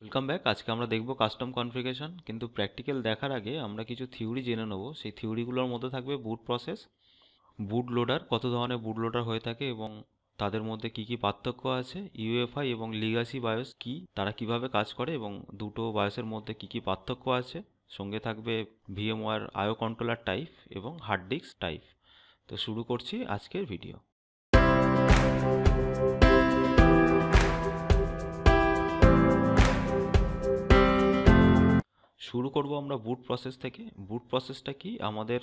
welcome back আজকে আমরা দেখব কাস্টম কনফিগারেশন কিন্তু প্র্যাকটিক্যাল দেখার আগে আমরা কিছু থিওরি জেনে নেব সেই থিওরিগুলোর মধ্যে থাকবে বুট প্রসেস বুট লোডার কত ধরনের বুট লোডার হয়ে থাকে এবং তাদের মধ্যে কি কি পার্থক্য আছে ইউএফআই এবং লিগাসি বায়োস কি তারা কিভাবে কাজ করে এবং দুটো বায়োসের মধ্যে কি কি পার্থক্য আছে সঙ্গে থাকবে ভিএমওয়ার আয়ো কন্ট্রোলার টাইপ এবং হার্ড ডিস্ক টাইপ তো শুরু করছি আজকের ভিডিও শুরু করব আমরা বুট প্রসেস থেকে বুট প্রসেসটা কি আমাদের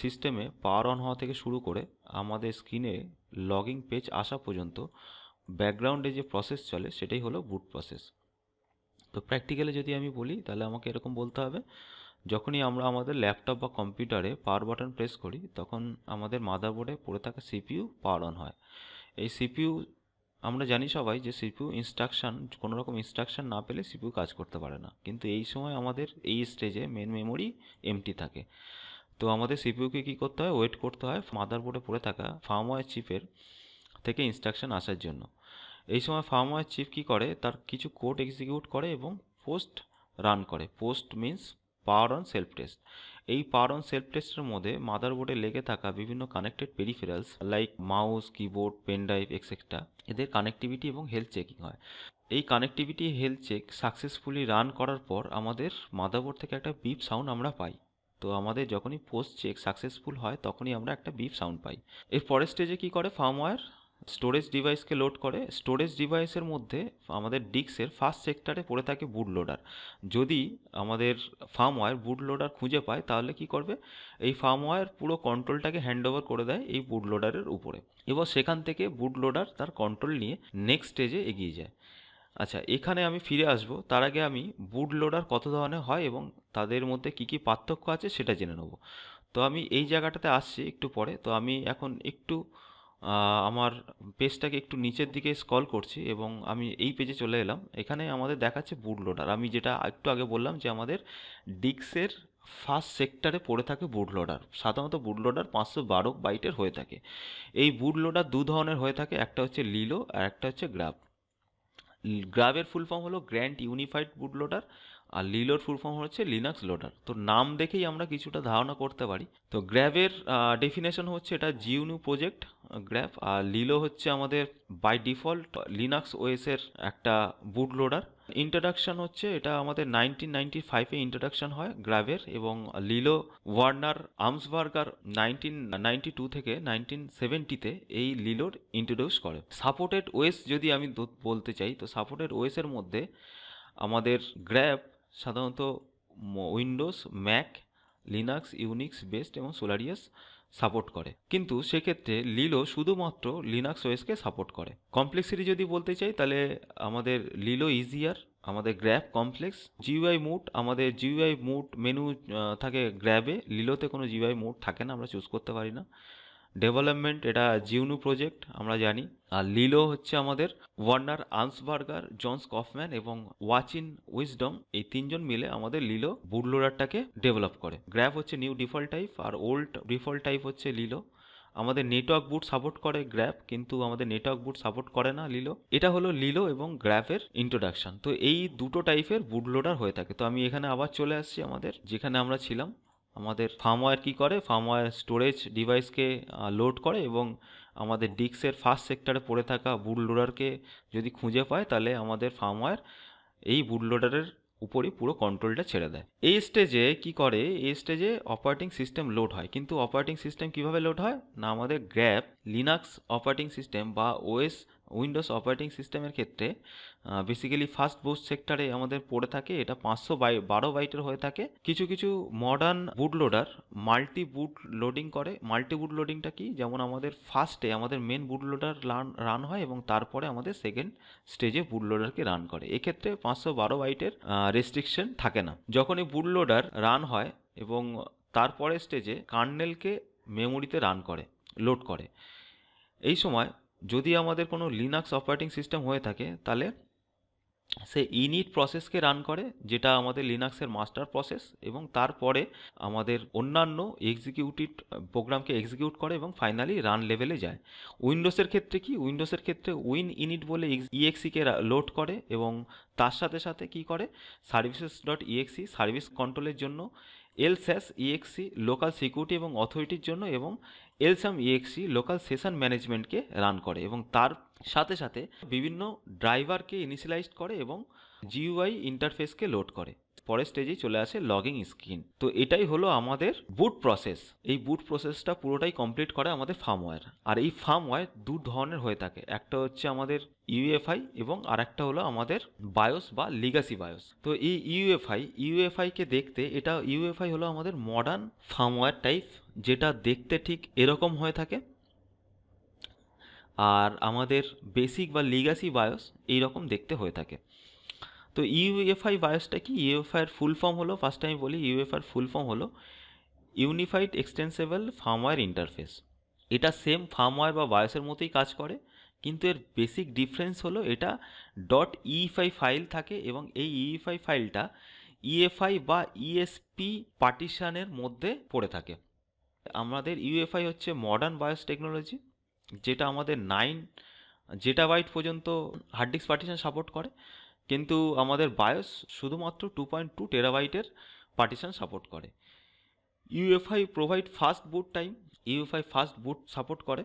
সিস্টেমে পাওয়ার অন হওয়া থেকে শুরু করে আমাদের স্ক্রিনে লগিং পেজ আসা পর্যন্ত ব্যাকগ্রাউন্ডে যে প্রসেস চলে সেটাই হলো বুট প্রসেস তো প্র্যাকটিক্যালি যদি আমি বলি তাহলে আমাকে এরকম বলতে হবে যখনই আমরা আমাদের ল্যাপটপ বা কম্পিউটারে পাওয়ার বাটন প্রেস করি তখন আমাদের মাদারবোর্ডে পড়ে থাকা সিপিইউ পাওয়ার অন হয় এই সিপিইউ আমরা জানি সবাই যে সিপিউ ইনস্ট্রাকশন কোনো রকম ইনস্ট্রাকশন না পেলে সিপিউ কাজ করতে পারে না কিন্তু এই সময় আমাদের এই স্টেজে মেন মেমোরি এমটি থাকে তো আমাদের সিপিউকে কী করতে হয় ওয়েট করতে হয় মাদারবোর্ডে পড়ে থাকা ফার্মওয়্যার চিপের থেকে ইনস্ট্রাকশন আসার জন্য এই সময় ফার্মওয়্যার চিপ কী করে তার কিছু কোড এক্সিকিউট করে এবং পোস্ট রান করে POST means power on self test এই পাওয়ার অন সেলফ টেস্টের মধ্যে মাদারবোর্ডে লেগে থাকা বিভিন্ন connected peripherals like mouse keyboard pen drive etcetera এদের কানেক্টিভিটি এবং হেলথ চেকিং হয় এই connectivity health check successfully run করার পর আমাদের মাদারবোর্ড থেকে একটা বিপ সাউন্ড আমরা পাই তো আমাদের যখনই পোস্ট চেক সাকসেসফুল হয় তখনই আমরা একটা বিপ সাউন্ড পাই এর পরের স্টেজে কী করে ফার্মওয়্যার স্টোরেজ ডিভাইসকে লোড করে স্টোরেজ ডিভাইসের মধ্যে আমাদের ডিস্কের ফার্স্ট সেক্টরে পড়ে থাকে বুট লোডার যদি আমাদের ওয়ার বুট লোডার খুঁজে পায় তাহলে কি করবে এই ফার্ম ওয়ার পুরো কন্ট্রোলটাকে হ্যান্ড ওভার করে দেয় এই বুট লোডারের উপরে এবং সেখান থেকে বুট লোডার তার কন্ট্রোল নিয়ে নেক্সট স্টেজে এগিয়ে যায় আচ্ছা এখানে আমি ফিরে আসব তার আগে আমি বুট লোডার কত ধরনের হয় এবং তাদের মধ্যে কি কি পার্থক্য আছে সেটা জেনে নেব তো আমি এই জায়গাটাতে আসছি একটু পরে তো আমি এখন একটু আমার পেজটাকে একটু নিচের দিকে স্কল করছি এবং আমি এই পেজে চলে এলাম এখানে আমাদের দেখাচ্ছে বুট লোডার আমি যেটা একটু আগে বললাম যে আমাদের ডিক্সের ফার্স্ট সেক্টরে পড়ে থাকে বুট লোডার সাধারণত বুট লোডার পাঁচশো বারো বাইটের হয়ে থাকে এই বুট লোডার দু ধরনের হয়ে থাকে একটা হচ্ছে লিলো আর একটা হচ্ছে গ্রাব গ্রাবের ফুল ফর্ম হলো গ্র্যান্ড ইউনিফাইড বুট লোডার আর লিলোর ফুল ফর্ম হচ্ছে লিনাক্স লোডার তো নাম দেখেই আমরা কিছুটা ধারণা করতে পারি তো গ্র্যাভের ডেফিনেশন হচ্ছে এটা জিউনু প্রজেক্ট গ্র্যাভ আর লিলো হচ্ছে আমাদের বাই ডিফল্ট লিনাক্স ওয়েসের একটা বুট লোডার ইন্ট্রোডাকশন হচ্ছে এটা আমাদের নাইনটিন নাইনটি ফাইভে ইন্ট্রোডাকশন হয় গ্রাভের এবং LILO Werner Almesberger nineteen ninety two থেকে নাইনটিন সেভেন্টিতে এই লিলোর ইন্ট্রোডিউস করে সাপোর্টেড ওয়েস যদি আমি বলতে চাই তো সাপোর্টেড ওয়েসের মধ্যে আমাদের গ্র্যাব সাধারণত Windows Mac Linux Unix based এবং সোলারিয়াস সাপোর্ট করে কিন্তু সেক্ষেত্রে লিলো শুধুমাত্র লিনাক্স ওয়েসকে সাপোর্ট করে কমপ্লেক্সিটি যদি বলতে চাই তাহলে আমাদের লিলো ইজিয়ার আমাদের গ্র্যাব কমপ্লেক্স জিউআই মুড আমাদের জিউআই মুড মেনু থাকে গ্র্যাবে লিলোতে কোনো জিউআই মুড থাকে না আমরা চুজ করতে পারি না ডেভেলপমেন্ট এটা জিউনু প্রজেক্ট আমরা জানি আর লিলো হচ্ছে আমাদের ওয়ার্নার আনসবার্গার জনস কফম্যান এবং ওয়াচিন উইজডম এই তিনজন মিলে আমাদের লিলো বুডলোডারটাকে ডেভেলপ করে গ্র্যাফ হচ্ছে নিউ ডিফল্ট টাইপ আর ওল্ড ডিফল্ট টাইপ হচ্ছে লিলো আমাদের নেটওয়ার্ক বুট সাপোর্ট করে গ্র্যাফ কিন্তু আমাদের নেটওয়ার্ক বুট সাপোর্ট করে না লিলো এটা হলো লিলো এবং গ্র্যাফের ইন্ট্রোডাকশন তো এই দুটো টাইপের বুডলোডার লোডার হয়ে থাকে তো আমি এখানে আবার চলে আসছি আমাদের যেখানে আমরা ছিলাম আমাদের ফার্মওয়্যার কি করে ফার্মওয়্যার স্টোরেজ ডিভাইসকে লোড করে এবং আমাদের ডিস্কের ফার্স্ট সেক্টরে পড়ে থাকা বুট লোডারকে যদি খুঁজে পায় তাহলে আমাদের ফার্মওয়্যার এই বুট লোডারের উপরই পুরো কন্ট্রোলটা ছেড়ে দেয় এই স্টেজে কি করে এই স্টেজে অপারেটিং সিস্টেম লোড হয় কিন্তু অপারেটিং সিস্টেম কিভাবে লোড হয় না আমাদের গ্র্যাপ লিনাক্স অপারেটিং সিস্টেম বা ওএস উইন্ডোজ অপারেটিং সিস্টেমের ক্ষেত্রে বেসিক্যালি ফার্স্ট বুট সেক্টরে আমাদের পড়ে থাকে এটা পাঁচশো বাই বারো বাইটের হয়ে থাকে কিছু কিছু modern boot loader multi boot loading করে মাল্টি বুট লোডিংটা কি যেমন আমাদের ফার্স্টে আমাদের main boot loader run run হয় এবং তারপরে আমাদের সেকেন্ড স্টেজে বুট লোডারকে রান করে এক্ষেত্রে পাঁচশো বারো বাইটের রেস্ট্রিকশন থাকে না যখন এই বুট লোডার রান হয় এবং তারপরে স্টেজে কার্নেলকে মেমোরিতে রান করে লোড করে এই সময় যদি আমাদের কোনো লিনাক্স অপারেটিং সিস্টেম হয়ে থাকে তাহলে সে ইনিট প্রসেসকে রান করে যেটা আমাদের লিনাক্সের মাস্টার প্রসেস এবং তারপরে আমাদের অন্যান্য এক্সিকিউটিভ প্রোগ্রামকে এক্সিকিউট করে এবং ফাইনালি রান লেভেলে যায় উইন্ডোজের ক্ষেত্রে কি উইন্ডোসের ক্ষেত্রে উইন ইনিট বলে ইএক্সিকে লোড করে এবং তার সাথে সাথে কি করে সার্ভিসেস ডট ইএক্সি সার্ভিস কন্ট্রোলের জন্য এলস্যাস ইএক্সি লোকাল সিকিউরিটি এবং অথরিটির জন্য এবং এলসাম ইএক্সি লোকাল সেশন ম্যানেজমেন্টকে রান করে এবং তার সাথে সাথে বিভিন্ন ড্রাইভারকে ইনিশিয়ালাইজ করে এবং জিউআই ইন্টারফেসকে লোড করে পরের স্টেজে চলে আসে লগিং স্ক্রিন তো এটাই হলো আমাদের বুট প্রসেস এই বুট প্রসেসটা পুরোটাই কমপ্লিট করে আমাদের ফার্মওয়্যার আর এই ফার্মওয়্যার দু ধরনের হয়ে থাকে একটা হচ্ছে আমাদের ইউএফআই e এবং আর একটা হলো আমাদের বায়োস বা লিগাসি বায়োস তো এই ইউএফআই ইউএফআইকে e e দেখতে এটা ইউএফআই হলো আমাদের মডার্ন ফার্মওয়্যার টাইপ যেটা দেখতে ঠিক এরকম হয়ে থাকে আর আমাদের বেসিক বা লিগাসি বায়োস এই রকম দেখতে হয়ে থাকে তো ইউএফআই e বায়োসটা কি ইউএফআইয়ের ফুল ফর্ম হলো ফার্স্ট টাইম বলি ইউএফআইয়ের ফুল ফর্ম হলো ইউনিফাইড এক্সটেন্সেবল ফার্মওয়্যার ইন্টারফেস এটা সেম ফার্মওয়্যার বা বায়োসের মতোই কাজ করে কিন্তু এর বেসিক ডিফারেন্স হলো এটা ডট ইএফআই ফাইল থাকে এবং এই ইএফআই ফাইলটা ইএফআই বা ইএসপি e পার্টিশানের মধ্যে পড়ে থাকে আমাদের ইউএফআই হচ্ছে মডার্ন বায়োস টেকনোলজি যেটা আমাদের নাইন বাইট পর্যন্ত হার্ড ডিস্ক পার্টিশন সাপোর্ট করে কিন্তু আমাদের বায়োস শুধুমাত্র টু পয়েন্ট টু টেরাবাইটের পার্টিশন সাপোর্ট করে UEFI provide fast boot time UEFI fast boot support করে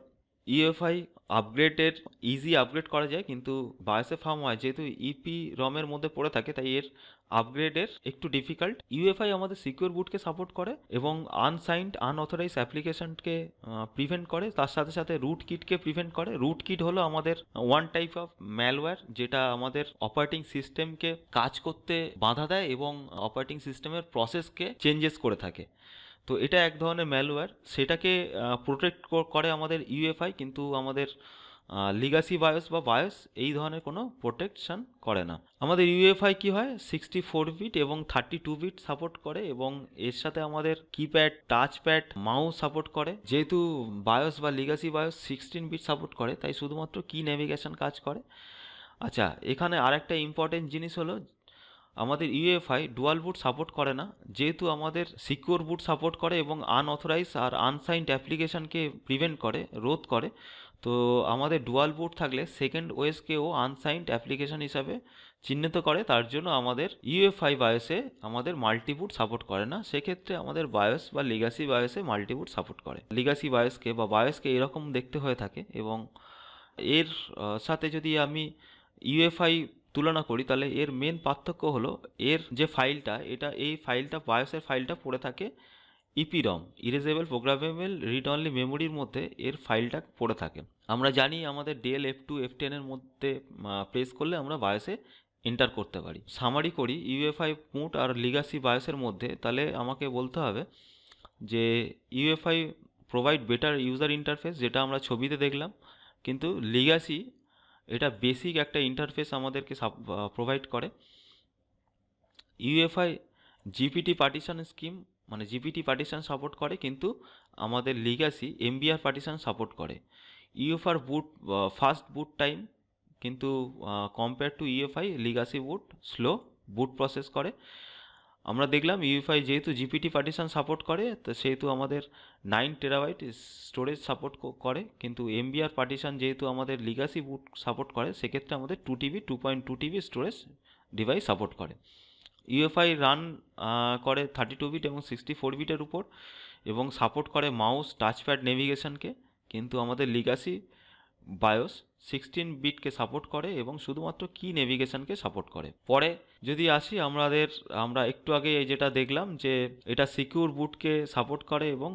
ইউএফআই আপগ্রেডের ইজি আপগ্রেড করা যায় কিন্তু বায়োসে ফার্ম হয় যেহেতু ইপি e রমের মধ্যে পড়ে থাকে তাই এর আপগ্রেডের একটু ডিফিকাল্ট ইউএফআই e আমাদের সিকিউর বুটকে সাপোর্ট করে এবং আনসাইন্ড আনঅথরাইজ অ্যাপ্লিকেশনকে প্রিভেন্ট করে তার সাথে সাথে রুট কিটকে প্রিভেন্ট করে রুট কিট হলো আমাদের ওয়ান টাইপ অফ ম্যালওয়্যার যেটা আমাদের অপারেটিং সিস্টেমকে কাজ করতে বাধা দেয় এবং অপারেটিং সিস্টেমের প্রসেসকে চেঞ্জেস করে থাকে তো এটা এক ধরনের ম্যালওয়্যার সেটাকে প্রোটেক্ট করে আমাদের ইউএফআই কিন্তু আমাদের লিগাসি বায়োস বা বায়োস এই ধরনের কোনো প্রোটেকশন করে না আমাদের ইউএফআই কি হয় সিক্সটি ফোর বিট এবং থার্টি টু বিট সাপোর্ট করে এবং এর সাথে আমাদের keypad touch pad mouse support করে যেহেতু বায়োস বা legacy BIOS sixteen bit support করে তাই শুধুমাত্র কি নেভিগেশন কাজ করে আচ্ছা এখানে আরেকটা ইম্পর্টেন্ট জিনিস হলো আমাদের ইউএফআই ডুয়াল বুট সাপোর্ট করে না যেহেতু আমাদের সিকিওর বুট সাপোর্ট করে এবং আনঅথরাইজ আর আনসাইন্ড অ্যাপ্লিকেশনকে প্রিভেন্ট করে রোধ করে তো আমাদের ডুয়াল বুট থাকলে সেকেন্ড ওয়েসকেও আনসাইন্ড অ্যাপ্লিকেশন হিসাবে চিহ্নিত করে তার জন্য আমাদের ইউএফআই বায়োসে আমাদের মাল্টিপুট সাপোর্ট করে না সেক্ষেত্রে আমাদের বায়োস বা লিগাসি বায়োসে মাল্টিবুট সাপোর্ট করে লিগাসি বায়োসকে বা বায়োসকে এরকম দেখতে হয়ে থাকে এবং এর সাথে যদি আমি ইউএফআই তুলনা করি তাহলে এর মেন পার্থক্য হলো এর যে ফাইলটা এটা এই ফাইলটা বায়োসের ফাইলটা পড়ে থাকে EPROM erasable programmable read only মেমোরির মধ্যে এর ফাইলটা পড়ে থাকে আমরা জানি আমাদের ডেল এফ টু এফ টেনের মধ্যে প্রেস করলে আমরা বায়োসে এন্টার করতে পারি সামারি করি ইউএফআই পুট আর লিগাসি বায়োসের মধ্যে তাহলে আমাকে বলতে হবে যে UEFI provide better user interface যেটা আমরা ছবিতে দেখলাম কিন্তু লিগাসি এটা বেসিক একটা ইন্টারফেস আমাদেরকে প্রোভাইড করে ইউএফআই জিপিটি পার্টিশন স্কিম মানে জিপিটি পার্টিশন সাপোর্ট করে কিন্তু আমাদের লিগাসি এমবিআর পার্টিশন সাপোর্ট করে UEFI boot fast boot time কিন্তু compare to UEFI legacy boot slow boot process করে আমরা দেখলাম ইউএফআই যেহেতু জিপিটি পার্টিশন সাপোর্ট করে তো সেহেতু আমাদের নাইন টেরাবাইট স্টোরেজ সাপোর্ট করে কিন্তু এমবিআর পার্টিশন যেহেতু আমাদের লিগাসি বুট সাপোর্ট করে সেক্ষেত্রে আমাদের two TB two point two TB storage device support করে ইউএফআই রান করে থার্টি টু বিট এবং সিক্সটি ফোর বিটের উপর এবং সাপোর্ট করে মাউস টাচপ্যাড নেভিগেশনকে কিন্তু আমাদের লিগাসি বায়োস সিক্সটিন বিটকে সাপোর্ট করে এবং শুধুমাত্র কি নেভিগেশনকে সাপোর্ট করে পরে যদি আসি আমাদের আমরা একটু আগে এই যেটা দেখলাম যে এটা সিকিউর বুটকে সাপোর্ট করে এবং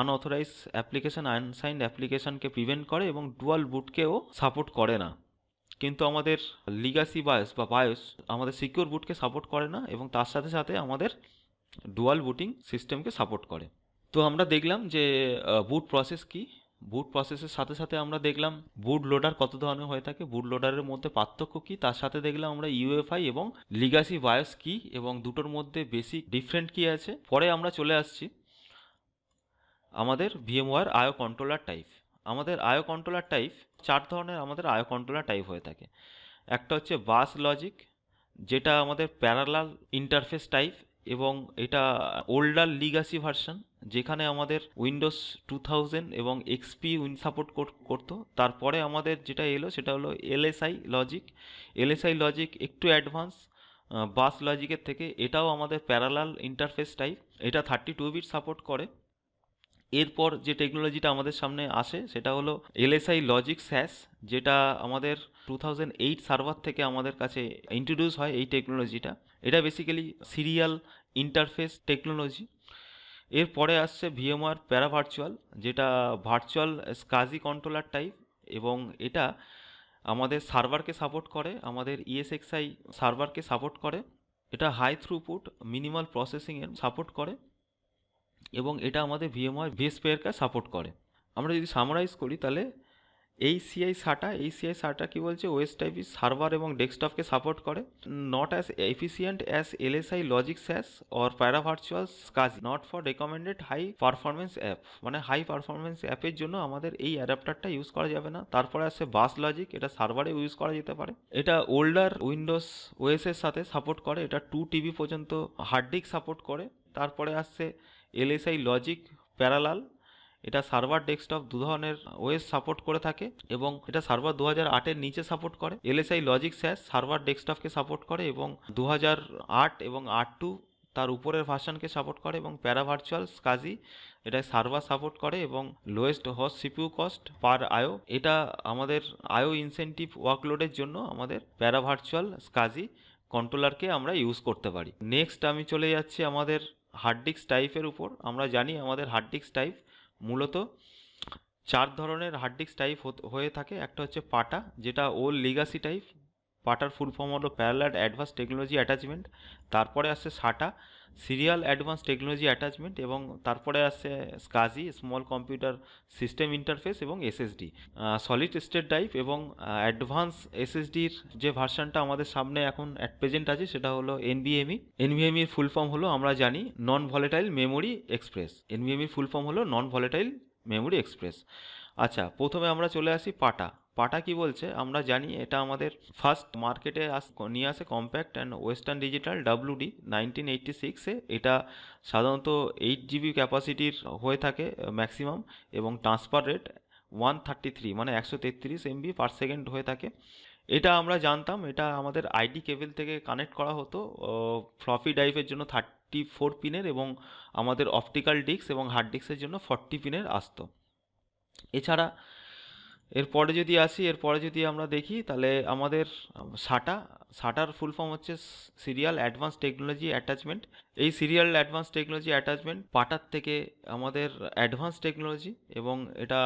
আনঅথরাইজ অ্যাপ্লিকেশন আনসাইন্ড অ্যাপ্লিকেশনকে প্রিভেন্ট করে এবং ডুয়াল বুটকেও সাপোর্ট করে না কিন্তু আমাদের লিগাসি বায়োস বা বায়োস আমাদের সিকিউর বুটকে সাপোর্ট করে না এবং তার সাথে সাথে আমাদের ডুয়াল বুটিং সিস্টেমকে সাপোর্ট করে তো আমরা দেখলাম যে বুট প্রসেস কী বুট প্রসেসের সাথে সাথে আমরা দেখলাম বুট লোডার কত ধরনের হয়ে থাকে বুট লোডারের মধ্যে পার্থক্য কি তার সাথে দেখলাম আমরা ইউএফআই এবং লিগাসি বায়োস কি এবং দুটোর মধ্যে বেশি ডিফারেন্ট কি আছে পরে আমরা চলে আসছি আমাদের ভিএমওয়ার আয়ো কন্ট্রোলার টাইপ আমাদের আয়ো কন্ট্রোলার টাইপ চার ধরনের আমাদের আয়ো কন্ট্রোলার টাইপ হয়ে থাকে একটা হচ্ছে বাস লজিক যেটা আমাদের প্যারালাল ইন্টারফেস টাইপ এবং এটা ওল্ডার লিগাসি ভার্সন যেখানে আমাদের উইন্ডোজ টু থাউজেন্ড এবং এক্সপি উইন সাপোর্ট করতো তারপরে আমাদের যেটা এলো সেটা হলো এলএসআই লজিক এলএসআই লজিক একটু অ্যাডভান্স বাস লজিকের থেকে এটাও আমাদের প্যারালাল ইন্টারফেস টাইপ এটা থার্টি টু বিট সাপোর্ট করে এরপর যে টেকনোলজিটা আমাদের সামনে আসে সেটা হলো এলএসআই লজিক স্যাস যেটা আমাদের টু থাউজেন্ড এইট সার্ভার থেকে আমাদের কাছে ইন্ট্রোডিউস হয় এই টেকনোলজিটা এটা বেসিক্যালি সিরিয়াল ইন্টারফেস টেকনোলজি এরপরে আসছে ভিএমআর প্যারা ভার্চুয়াল যেটা ভার্চুয়াল স্কাজি কন্ট্রোলার টাইপ এবং এটা আমাদের সার্ভারকে সাপোর্ট করে আমাদের ইএসএক্সআই সার্ভারকে সাপোর্ট করে এটা হাই থ্রুপুট মিনিমাল প্রসেসিংয়ের সাপোর্ট করে এবং এটা আমাদের ভিএমআর ভিএসপেয়ারকে সাপোর্ট করে আমরা যদি সামারাইজ করি তাহলে এই সিআই সাটা এই সিআই সাটা কী বলছে ওয়েস টাইপি সার্ভার এবং ডেস্কটপকে সাপোর্ট করে not as efficient as LSI logic SAS or para virtual কাজ not for recommended high performance app মানে হাই পারফরমেন্স অ্যাপের জন্য আমাদের এই অ্যাডাপ্টারটা ইউজ করা যাবে না তারপরে আছে বাস লজিক এটা সার্ভারে ইউজ করা যেতে পারে এটা ওল্ডার উইন্ডোজ এর সাথে সাপোর্ট করে এটা টু টিভি পর্যন্ত হার্ড ডিস্ক সাপোর্ট করে তারপরে আসছে এলএসআই লজিক প্যারালাল এটা সার্ভার ডেস্কটপ দু ধরনের ওয়েস সাপোর্ট করে থাকে এবং এটা সার্ভার দু হাজার আটের নিচে সাপোর্ট করে এলএসআই লজিক স্যাস সার্ভার ডেস্কটপকে সাপোর্ট করে এবং দু হাজার আট এবং আট টু তার উপরের ভার্সানকে সাপোর্ট করে এবং প্যারা ভার্চুয়াল স্কাজি এটা সার্ভার সাপোর্ট করে এবং লোয়েস্ট হস সিপিউ কস্ট পার আয়ো এটা আমাদের আয়ো ইনসেন্টিভ ওয়ার্কলোডের জন্য আমাদের প্যারা ভার্চুয়াল স্কাজি কন্ট্রোলারকে আমরা ইউজ করতে পারি নেক্সট আমি চলে যাচ্ছি আমাদের হার্ড ডিস্ক টাইপের উপর আমরা জানি আমাদের হার্ড ডিস্ক টাইপ মূলত চার ধরনের হার্ড ডিস্ক টাইপ হয়ে থাকে একটা হচ্ছে পাটা যেটা old legacy type PATA full form হলো প্যারালাল অ্যাডভান্স টেকনোলজি অ্যাটাচমেন্ট তারপরে আসছে SATA serial advance technology attachment এবং তারপরে আসছে স্কাজি স্মল কম্পিউটার সিস্টেম ইন্টারফেস এবং এসএসডি সলিড স্টেট ড্রাইভ এবং অ্যাডভান্স এসএসডির যে ভার্সানটা আমাদের সামনে এখন অ্যাট প্রেজেন্ট আছে সেটা হলো এনবিএমই এনবিএমির ফুল ফর্ম হলো আমরা জানি নন ভলেটাইল মেমোরি এক্সপ্রেস এনবিএমির ফুল ফর্ম হলো নন ভলেটাইল মেমোরি এক্সপ্রেস আচ্ছা প্রথমে আমরা চলে আসি পাটা পাটা কি বলছে আমরা জানি এটা আমাদের ফার্স্ট মার্কেটে আস নিয়ে আসে Compaq and Western Digital WD nineteen eighty সিক্সে এটা সাধারণত এইট জিবি ক্যাপাসিটির হয়ে থাকে ম্যাক্সিমাম এবং transfer rate one thirty three মানে একশো তেত্রিশ এমবি পার সেকেন্ড হয়ে থাকে এটা আমরা জানতাম এটা আমাদের আইডি কেবেল থেকে কানেক্ট করা হতো ফ্লফি ড্রাইভের জন্য থার্টি ফোর পিনের এবং আমাদের অপটিক্যাল ডিস্ক এবং হার্ড ডিস্কের জন্য ফর্টি পিনের আসতো এছাড়া এরপরে যদি আসি এরপরে যদি আমরা দেখি তাহলে আমাদের সাটা সাটার ফুল ফর্ম হচ্ছে সিরিয়াল অ্যাডভান্স টেকনোলজি অ্যাটাচমেন্ট এই serial advance technology attachment PATA থেকে আমাদের অ্যাডভান্স টেকনোলজি এবং এটা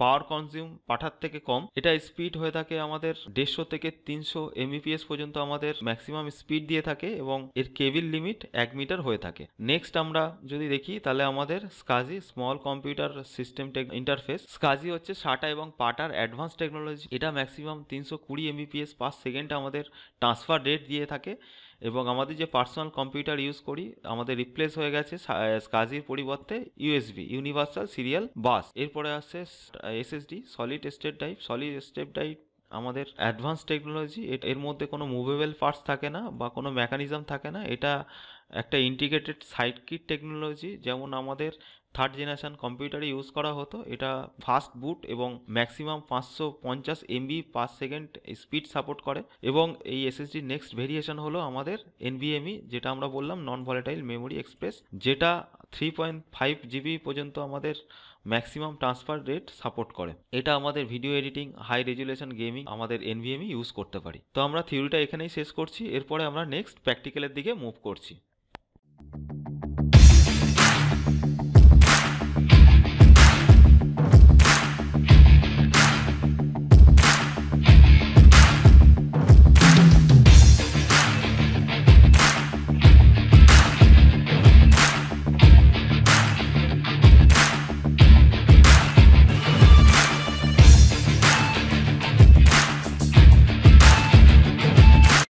পাওয়ার কনজিউম পাঠার থেকে কম এটা স্পিড হয়ে থাকে আমাদের দেড়শো থেকে তিনশো এমবিপিএস পর্যন্ত আমাদের ম্যাক্সিমাম স্পিড দিয়ে থাকে এবং এর কেবিল লিমিট এক মিটার হয়ে থাকে নেক্সট আমরা যদি দেখি তাহলে আমাদের স্কাজি স্মল কম্পিউটার সিস্টেম ইন্টারফেস স্কাজি হচ্ছে সাটা এবং পাটার অ্যাডভান্স টেকনোলজি এটা ম্যাক্সিমাম তিনশো কুড়ি এমবিপিএস পার সেকেন্ড আমাদের ট্রান্সফার ডেট দিয়ে থাকে এবং আমাদের যে পার্সোনাল কম্পিউটার ইউজ করি আমাদের রিপ্লেস হয়ে গেছে স্কাজির পরিবর্তে ইউএসবি ইউনিভার্সাল সিরিয়াল বাস এরপরে আসছে SSD solid state drive solid state drive আমাদের অ্যাডভান্স টেকনোলজি এর মধ্যে কোনো মুভেবল পার্টস থাকে না বা কোনো মেকানিজম থাকে না এটা একটা ইন্টিগ্রেটেড সাইড কিট টেকনোলজি যেমন আমাদের থার্ড জেনারেশন কম্পিউটারে ইউজ করা হতো এটা ফাস্ট বুট এবং ম্যাক্সিমাম পাঁচশো পঞ্চাশ MB per second speed support করে এবং এই এসএসডির নেক্সট ভেরিয়েশন হলো আমাদের এনবিএমই যেটা আমরা বললাম নন ভলেটাইল মেমোরি এক্সপ্রেস যেটা থ্রি পয়েন্ট ফাইভ জিবি পর্যন্ত আমাদের ম্যাক্সিমাম ট্রান্সফার রেট সাপোর্ট করে এটা আমাদের video editing high resolution gaming আমাদের এনভিএমই ইউজ করতে পারি তো আমরা থিওরিটা এখানেই শেষ করছি এরপরে আমরা নেক্সট প্র্যাকটিক্যালের দিকে মুভ করছি